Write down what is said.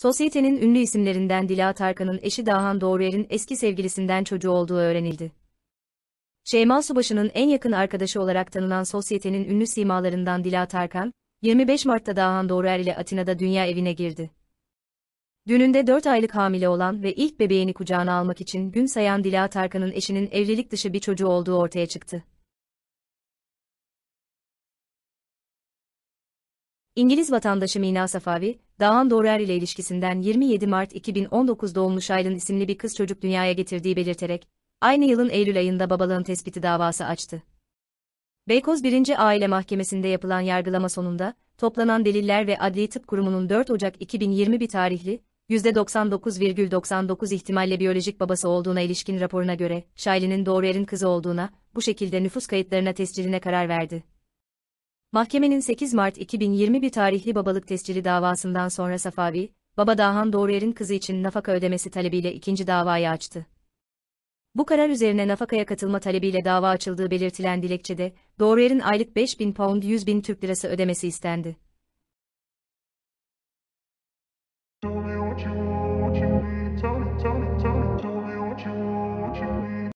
Sosyetenin ünlü isimlerinden Dila Tarkan'ın eşi Dahan Doğruer'in eski sevgilisinden çocuğu olduğu öğrenildi. Şeyma Subaşı'nın en yakın arkadaşı olarak tanınan sosyetenin ünlü simalarından Dila Tarkan, 25 Mart'ta Dahan Doğruer ile Atina'da dünya evine girdi. Dününde 4 aylık hamile olan ve ilk bebeğini kucağına almak için gün sayan Dila Tarkan'ın eşinin evlilik dışı bir çocuğu olduğu ortaya çıktı. İngiliz vatandaşı Mina Safavi, Dağhan Doğrer ile ilişkisinden 27 Mart 2019 doğumlu Şaylin isimli bir kız çocuk dünyaya getirdiği belirterek, aynı yılın Eylül ayında babalığın tespiti davası açtı. Beykoz 1. Aile Mahkemesi'nde yapılan yargılama sonunda, toplanan deliller ve Adli Tıp Kurumu'nun 4 Ocak 2021 tarihli, %99,99 ihtimalle biyolojik babası olduğuna ilişkin raporuna göre, Şaylin'in Doğrer'in kızı olduğuna, bu şekilde nüfus kayıtlarına tescilline karar verdi. Mahkemenin 8 Mart 2021 tarihli babalık tescili davasından sonra Safavi, baba Dahan Doğruyer'in kızı için nafaka ödemesi talebiyle ikinci davayı açtı. Bu karar üzerine nafakaya katılma talebiyle dava açıldığı belirtilen dilekçede, Doğruyer'in aylık 5000 pound 100 bin Türk lirası ödemesi istendi. Tell me, tell me, tell me, tell me.